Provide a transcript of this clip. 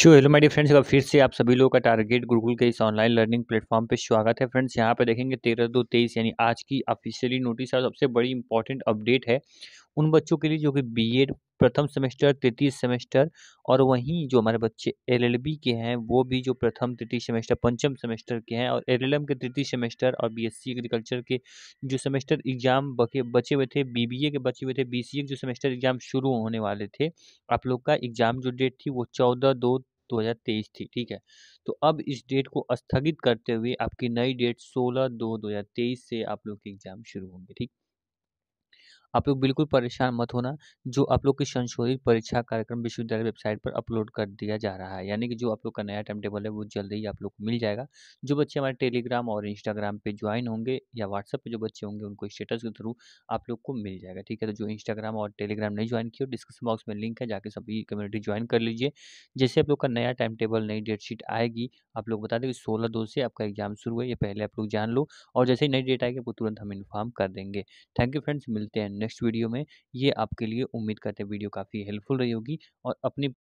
show hello my dear friends अगर फिर से आप सभी लोगों का टारगेट गूगल के इस ऑनलाइन लर्निंग प्लेटफॉर्म पे स्वागत है फ्रेंड्स यहाँ पे देखेंगे तेरह दो तेईस यानी आज की ऑफिशियली नोटिस और सबसे बड़ी इंपॉर्टेंट अपडेट है उन बच्चों के लिए जो कि बीएड प्रथम सेमेस्टर तृतीय सेमेस्टर और वहीं जो हमारे बच्चे एलएलबी के हैं वो भी जो प्रथम तृतीय सेमेस्टर पंचम सेमेस्टर के हैं और एलएलएम के तृतीय सेमेस्टर और बीएससी एग्रीकल्चर के जो सेमेस्टर एग्जाम बचे हुए थे बीबीए के बचे हुए थे बीसीए के जो सेमेस्टर एग्जाम शुरू होने वाले थे आप लोग का एग्जाम जो डेट थी वो चौदह दो 2023 थी ठीक है तो अब इस डेट को स्थगित करते हुए आपकी नई डेट 16 दो 2023 से आप लोग के एग्ज़ाम शुरू होंगे ठीक आप लोग बिल्कुल परेशान मत होना जो आप लोग की संशोधित परीक्षा कार्यक्रम विश्वविद्यालय वेबसाइट पर अपलोड कर दिया जा रहा है यानी कि जो आप लोग का नया टाइम टेबल है वो जल्द ही आप लोग को मिल जाएगा जो बच्चे हमारे टेलीग्राम और इंस्टाग्राम पर ज्वाइन होंगे या व्हाट्सएप पर जो बच्चे होंगे उनको स्टेटस के थ्रू आप लोग को मिल जाएगा ठीक है तो जो इंस्टाग्राम और टेलीग्राम नहीं ज्वाइन किया डिस्क्रिप्शन बॉक्स में लिंक है जाकर सभी कम्युनिटी ज्वाइन कर लीजिए जैसे आप लोग का नया टाइम टेबल नई डेट शीट आएगी आप लोग बता दें कि सोलह दो से आपका एग्जाम शुरू है ये पहले आप लोग जान लो और जैसे ही नई डेट आएगी वो तुरंत हम इन्फॉर्म कर देंगे थैंक यू फ्रेंड्स मिलते हैं नेक्स्ट वीडियो में ये आपके लिए उम्मीद करते वीडियो काफ़ी हेल्पफुल रही होगी और अपनी